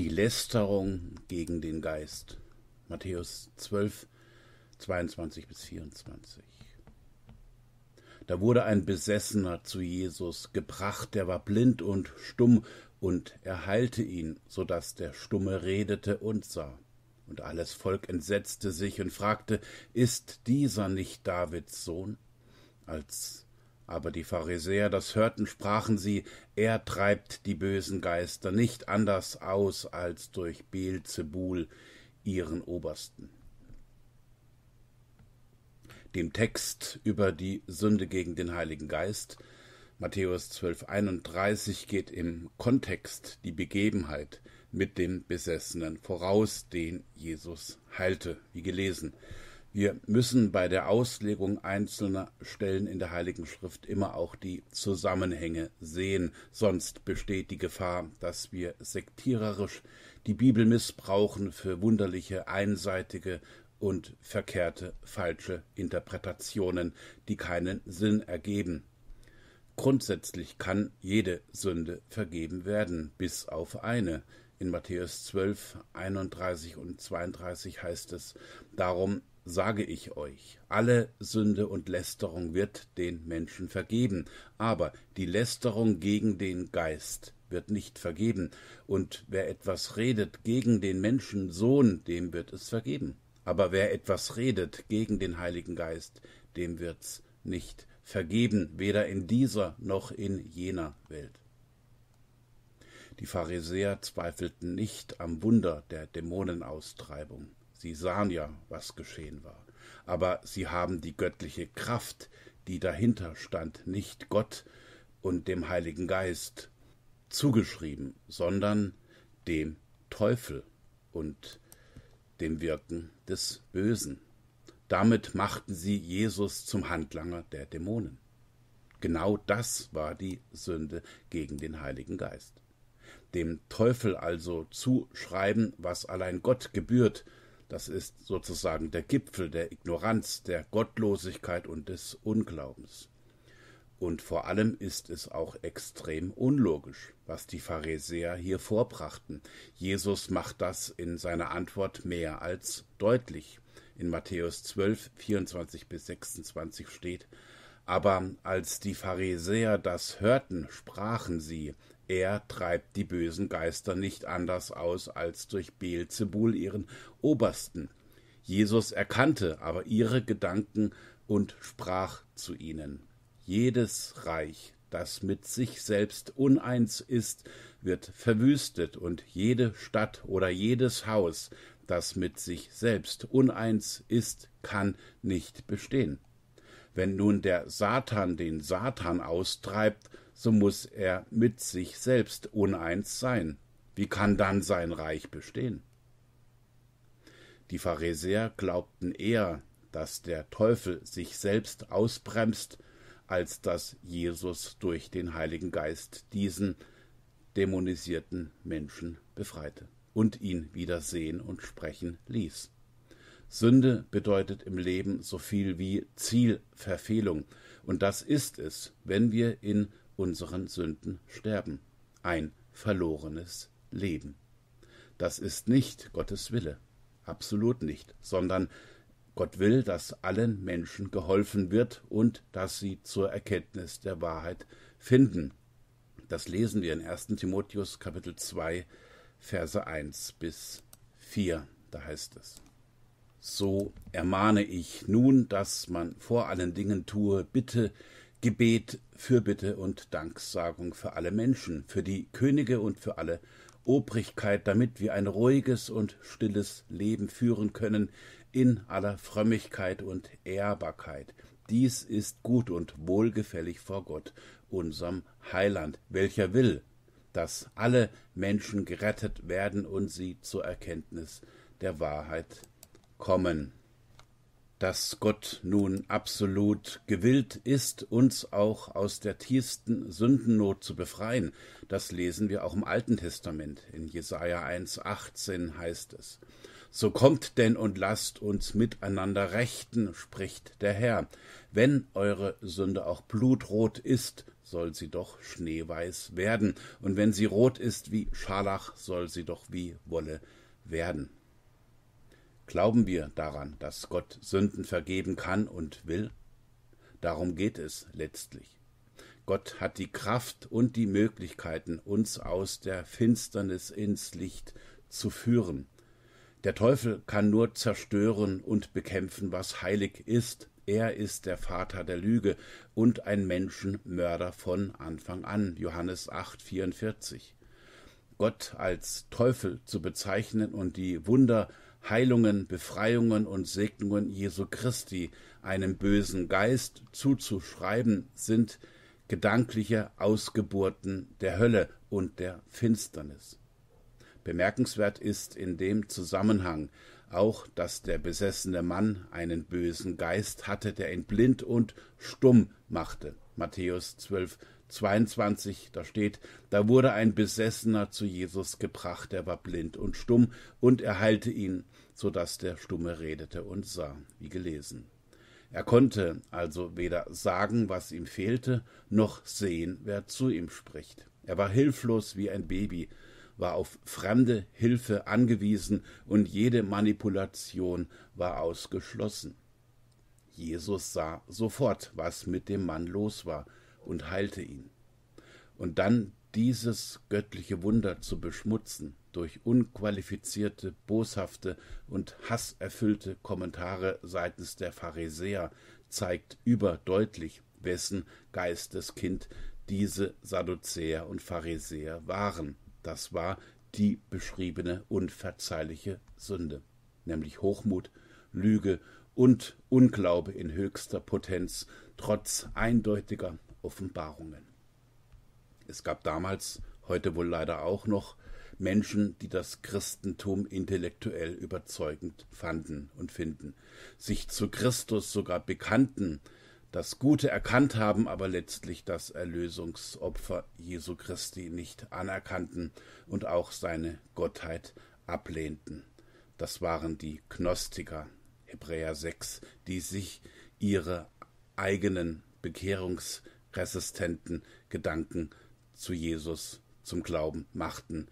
die Lästerung gegen den Geist. Matthäus 12, 22 bis 24. Da wurde ein Besessener zu Jesus gebracht, der war blind und stumm, und er heilte ihn, so daß der Stumme redete und sah. Und alles Volk entsetzte sich und fragte, ist dieser nicht Davids Sohn? Als aber die Pharisäer das hörten, sprachen sie, er treibt die bösen Geister nicht anders aus als durch Beelzebul, ihren Obersten. Dem Text über die Sünde gegen den Heiligen Geist, Matthäus 12,31, geht im Kontext die Begebenheit mit dem Besessenen voraus, den Jesus heilte, wie gelesen. Wir müssen bei der Auslegung einzelner Stellen in der Heiligen Schrift immer auch die Zusammenhänge sehen, sonst besteht die Gefahr, dass wir sektiererisch die Bibel missbrauchen für wunderliche, einseitige und verkehrte, falsche Interpretationen, die keinen Sinn ergeben. Grundsätzlich kann jede Sünde vergeben werden, bis auf eine, in Matthäus 12, 31 und 32 heißt es, darum sage ich euch, alle Sünde und Lästerung wird den Menschen vergeben, aber die Lästerung gegen den Geist wird nicht vergeben, und wer etwas redet gegen den Menschensohn, dem wird es vergeben. Aber wer etwas redet gegen den Heiligen Geist, dem wird's nicht vergeben, weder in dieser noch in jener Welt. Die Pharisäer zweifelten nicht am Wunder der Dämonenaustreibung. Sie sahen ja, was geschehen war. Aber sie haben die göttliche Kraft, die dahinter stand, nicht Gott und dem Heiligen Geist zugeschrieben, sondern dem Teufel und dem Wirken des Bösen. Damit machten sie Jesus zum Handlanger der Dämonen. Genau das war die Sünde gegen den Heiligen Geist. Dem Teufel also zuschreiben, was allein Gott gebührt, das ist sozusagen der Gipfel der Ignoranz, der Gottlosigkeit und des Unglaubens. Und vor allem ist es auch extrem unlogisch, was die Pharisäer hier vorbrachten. Jesus macht das in seiner Antwort mehr als deutlich. In Matthäus 12, 24 bis 26 steht, aber als die Pharisäer das hörten, sprachen sie, er treibt die bösen Geister nicht anders aus als durch Beelzebul ihren Obersten. Jesus erkannte aber ihre Gedanken und sprach zu ihnen. Jedes Reich, das mit sich selbst uneins ist, wird verwüstet, und jede Stadt oder jedes Haus, das mit sich selbst uneins ist, kann nicht bestehen. Wenn nun der Satan den Satan austreibt, so muß er mit sich selbst uneins sein. Wie kann dann sein Reich bestehen? Die Pharisäer glaubten eher, dass der Teufel sich selbst ausbremst, als dass Jesus durch den Heiligen Geist diesen dämonisierten Menschen befreite und ihn wieder sehen und sprechen ließ. Sünde bedeutet im Leben so viel wie Zielverfehlung, und das ist es, wenn wir in unseren Sünden sterben, ein verlorenes Leben. Das ist nicht Gottes Wille, absolut nicht, sondern Gott will, dass allen Menschen geholfen wird und dass sie zur Erkenntnis der Wahrheit finden. Das lesen wir in 1. Timotheus Kapitel 2, Verse 1 bis 4. Da heißt es. So ermahne ich nun, dass man vor allen Dingen tue, bitte, Gebet, Fürbitte und Danksagung für alle Menschen, für die Könige und für alle Obrigkeit, damit wir ein ruhiges und stilles Leben führen können in aller Frömmigkeit und Ehrbarkeit. Dies ist gut und wohlgefällig vor Gott, unserem Heiland, welcher will, dass alle Menschen gerettet werden und sie zur Erkenntnis der Wahrheit kommen dass Gott nun absolut gewillt ist, uns auch aus der tiefsten Sündennot zu befreien. Das lesen wir auch im Alten Testament. In Jesaja 1,18 heißt es: So kommt denn und lasst uns miteinander rechten, spricht der Herr. Wenn eure Sünde auch blutrot ist, soll sie doch schneeweiß werden. Und wenn sie rot ist wie Scharlach, soll sie doch wie Wolle werden. Glauben wir daran, dass Gott Sünden vergeben kann und will? Darum geht es letztlich. Gott hat die Kraft und die Möglichkeiten, uns aus der Finsternis ins Licht zu führen. Der Teufel kann nur zerstören und bekämpfen, was heilig ist. Er ist der Vater der Lüge und ein Menschenmörder von Anfang an. Johannes 8, 44. Gott als Teufel zu bezeichnen und die Wunder Heilungen, Befreiungen und Segnungen Jesu Christi einem bösen Geist zuzuschreiben sind gedankliche Ausgeburten der Hölle und der Finsternis. Bemerkenswert ist in dem Zusammenhang auch, dass der besessene Mann einen bösen Geist hatte, der ihn blind und stumm machte. Matthäus 12, 22, da steht, da wurde ein Besessener zu Jesus gebracht, der war blind und stumm, und er heilte ihn, so dass der Stumme redete und sah, wie gelesen. Er konnte also weder sagen, was ihm fehlte, noch sehen, wer zu ihm spricht. Er war hilflos wie ein Baby, war auf fremde Hilfe angewiesen und jede Manipulation war ausgeschlossen. Jesus sah sofort, was mit dem Mann los war, und heilte ihn. Und dann dieses göttliche Wunder zu beschmutzen durch unqualifizierte, boshafte und hasserfüllte Kommentare seitens der Pharisäer zeigt überdeutlich, wessen Geisteskind diese Sadduzäer und Pharisäer waren. Das war die beschriebene unverzeihliche Sünde, nämlich Hochmut, Lüge und Unglaube in höchster Potenz, trotz eindeutiger Offenbarungen. Es gab damals, heute wohl leider auch noch, Menschen, die das Christentum intellektuell überzeugend fanden und finden, sich zu Christus sogar bekannten, das Gute erkannt haben, aber letztlich das Erlösungsopfer Jesu Christi nicht anerkannten und auch seine Gottheit ablehnten. Das waren die Gnostiker, Hebräer 6, die sich ihre eigenen Bekehrungs- resistenten Gedanken zu Jesus, zum Glauben machten,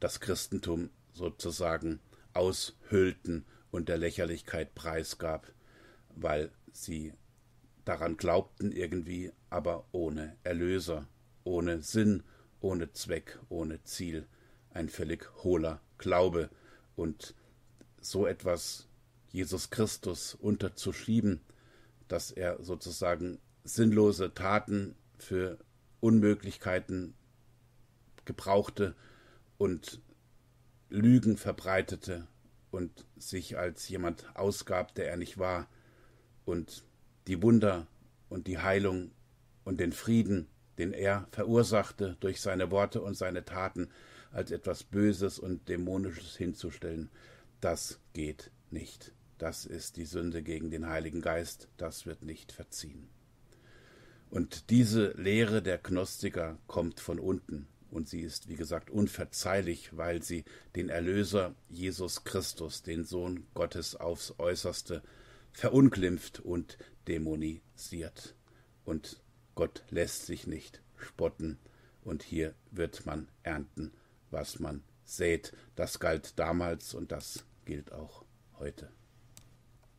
das Christentum sozusagen aushüllten und der Lächerlichkeit preisgab, weil sie daran glaubten irgendwie, aber ohne Erlöser, ohne Sinn, ohne Zweck, ohne Ziel, ein völlig hohler Glaube. Und so etwas Jesus Christus unterzuschieben, dass er sozusagen sinnlose Taten, für Unmöglichkeiten gebrauchte und Lügen verbreitete und sich als jemand ausgab, der er nicht war, und die Wunder und die Heilung und den Frieden, den er verursachte durch seine Worte und seine Taten, als etwas Böses und Dämonisches hinzustellen, das geht nicht. Das ist die Sünde gegen den Heiligen Geist, das wird nicht verziehen. Und diese Lehre der Gnostiker kommt von unten. Und sie ist, wie gesagt, unverzeihlich, weil sie den Erlöser Jesus Christus, den Sohn Gottes, aufs äußerste verunglimpft und dämonisiert. Und Gott lässt sich nicht spotten. Und hier wird man ernten, was man sät. Das galt damals und das gilt auch heute.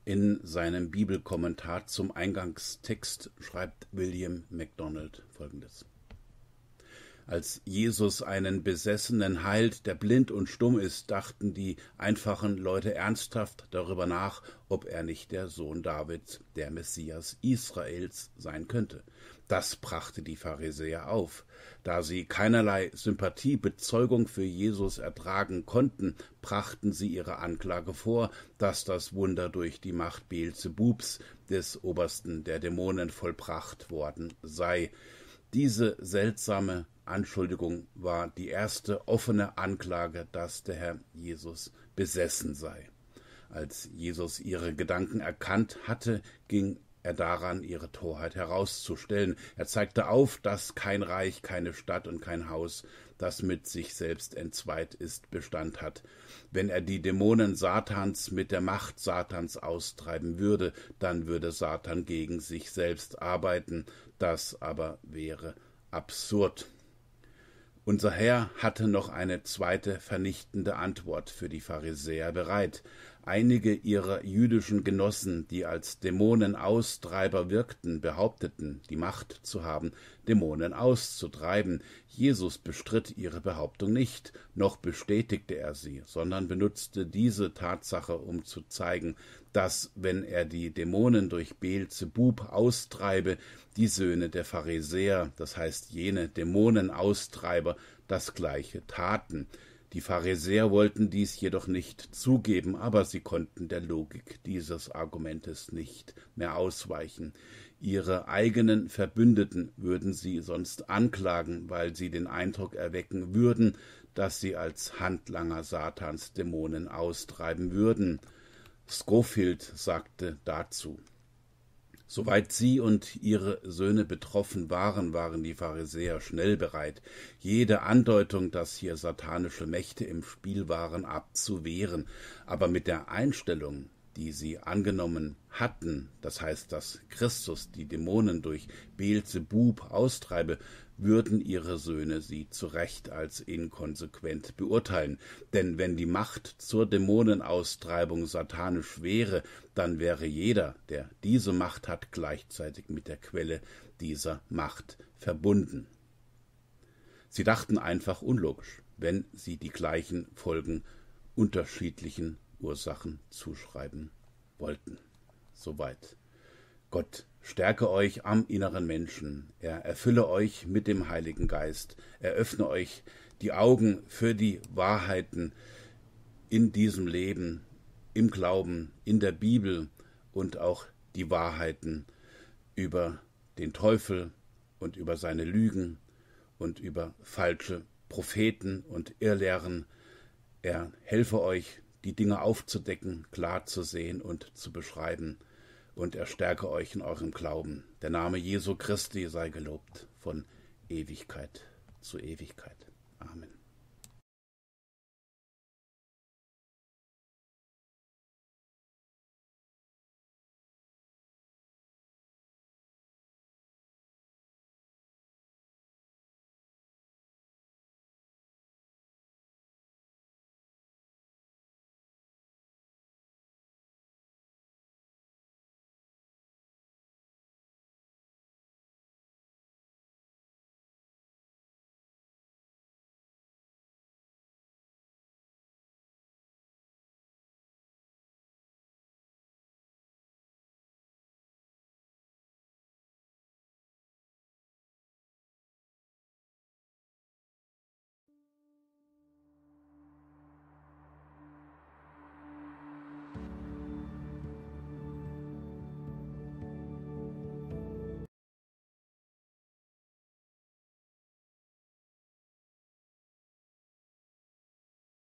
In seinem Bibelkommentar zum Eingangstext schreibt William MacDonald folgendes. Als Jesus einen Besessenen heilt, der blind und stumm ist, dachten die einfachen Leute ernsthaft darüber nach, ob er nicht der Sohn Davids, der Messias Israels sein könnte. Das brachte die Pharisäer auf. Da sie keinerlei Sympathiebezeugung für Jesus ertragen konnten, brachten sie ihre Anklage vor, dass das Wunder durch die Macht Beelzebubs, des Obersten der Dämonen, vollbracht worden sei. Diese seltsame Anschuldigung war die erste offene Anklage, dass der Herr Jesus besessen sei. Als Jesus ihre Gedanken erkannt hatte, ging er daran, ihre Torheit herauszustellen. Er zeigte auf, dass kein Reich, keine Stadt und kein Haus, das mit sich selbst entzweit ist, Bestand hat. Wenn er die Dämonen Satans mit der Macht Satans austreiben würde, dann würde Satan gegen sich selbst arbeiten. Das aber wäre absurd unser herr hatte noch eine zweite vernichtende antwort für die pharisäer bereit Einige ihrer jüdischen Genossen, die als Dämonenaustreiber wirkten, behaupteten, die Macht zu haben, Dämonen auszutreiben. Jesus bestritt ihre Behauptung nicht, noch bestätigte er sie, sondern benutzte diese Tatsache, um zu zeigen, dass, wenn er die Dämonen durch Beelzebub austreibe, die Söhne der Pharisäer, das heißt jene Dämonenaustreiber, das gleiche taten. Die Pharisäer wollten dies jedoch nicht zugeben, aber sie konnten der Logik dieses Argumentes nicht mehr ausweichen. Ihre eigenen Verbündeten würden sie sonst anklagen, weil sie den Eindruck erwecken würden, dass sie als Handlanger Satans Dämonen austreiben würden. Schofield sagte dazu Soweit sie und ihre Söhne betroffen waren, waren die Pharisäer schnell bereit, jede Andeutung, dass hier satanische Mächte im Spiel waren, abzuwehren, aber mit der Einstellung, die sie angenommen hatten, das heißt, dass Christus die Dämonen durch Beelzebub austreibe, würden ihre Söhne sie zu Recht als inkonsequent beurteilen, denn wenn die Macht zur Dämonenaustreibung satanisch wäre, dann wäre jeder, der diese Macht hat, gleichzeitig mit der Quelle dieser Macht verbunden. Sie dachten einfach unlogisch, wenn sie die gleichen Folgen unterschiedlichen Ursachen zuschreiben wollten. Soweit Gott stärke euch am inneren Menschen, er erfülle euch mit dem Heiligen Geist, er öffne euch die Augen für die Wahrheiten in diesem Leben, im Glauben, in der Bibel und auch die Wahrheiten über den Teufel und über seine Lügen und über falsche Propheten und Irrlehren. Er helfe euch, die Dinge aufzudecken, klar zu sehen und zu beschreiben und er stärke euch in eurem Glauben. Der Name Jesu Christi sei gelobt von Ewigkeit zu Ewigkeit.